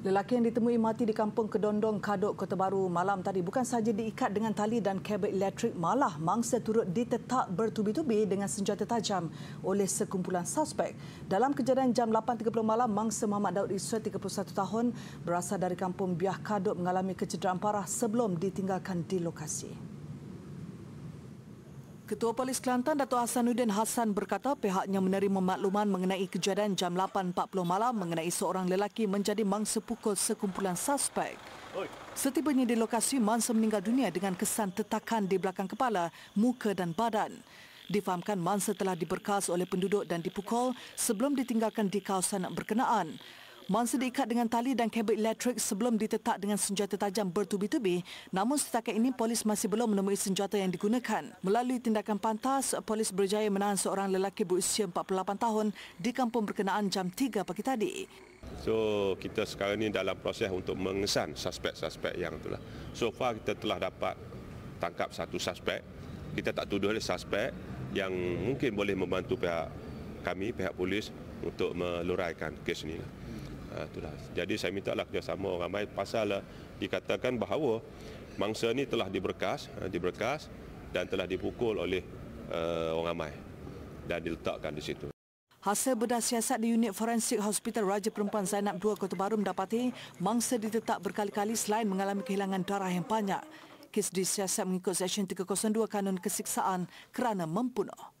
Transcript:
Lelaki yang ditemui mati di kampung Kedondong, Kadok, Kota Baru malam tadi bukan sahaja diikat dengan tali dan kabel elektrik malah mangsa turut ditetak bertubi-tubi dengan senjata tajam oleh sekumpulan suspek. Dalam kejadian jam 8.30 malam, mangsa Muhammad Daud Iswet, 31 tahun, berasal dari kampung Biah Kadok mengalami kecederaan parah sebelum ditinggalkan di lokasi. Ketua Polis Kelantan Dato Hasanuddin Hasan berkata pihaknya menerima makluman mengenai kejadian jam 8.40 malam mengenai seorang lelaki menjadi mangsa pukul sekumpulan suspek. Setibanya di lokasi, mangsa meninggal dunia dengan kesan tetakan di belakang kepala, muka dan badan. Difahamkan mangsa telah diberkas oleh penduduk dan dipukul sebelum ditinggalkan di kawasan berkenaan. Mangsa diikat dengan tali dan kabel elektrik sebelum ditetak dengan senjata tajam bertubi-tubi. Namun setakat ini polis masih belum menemui senjata yang digunakan. Melalui tindakan pantas, polis berjaya menahan seorang lelaki berusia 48 tahun di kampung berkenaan jam 3 pagi tadi. So kita sekarang ni dalam proses untuk mengesan suspek-suspek yang itulah. So far kita telah dapat tangkap satu suspek. Kita tak tuduh dia suspek yang mungkin boleh membantu pihak kami, pihak polis untuk meluraikan kes ini. Lah. Uh, Jadi saya minta lah kerjasama orang ramai pasal uh, dikatakan bahawa mangsa ni telah diberkas, uh, diberkas dan telah dipukul oleh uh, orang ramai dan diletakkan di situ. Hasil bedah siasat di unit forensik Hospital Raja Perempuan Zainab 2 Kota Baru mendapati mangsa ditetak berkali-kali selain mengalami kehilangan darah yang banyak. Kes disiasat mengikut Seksyen 302 Kanun Kesiksaan kerana mempunuh.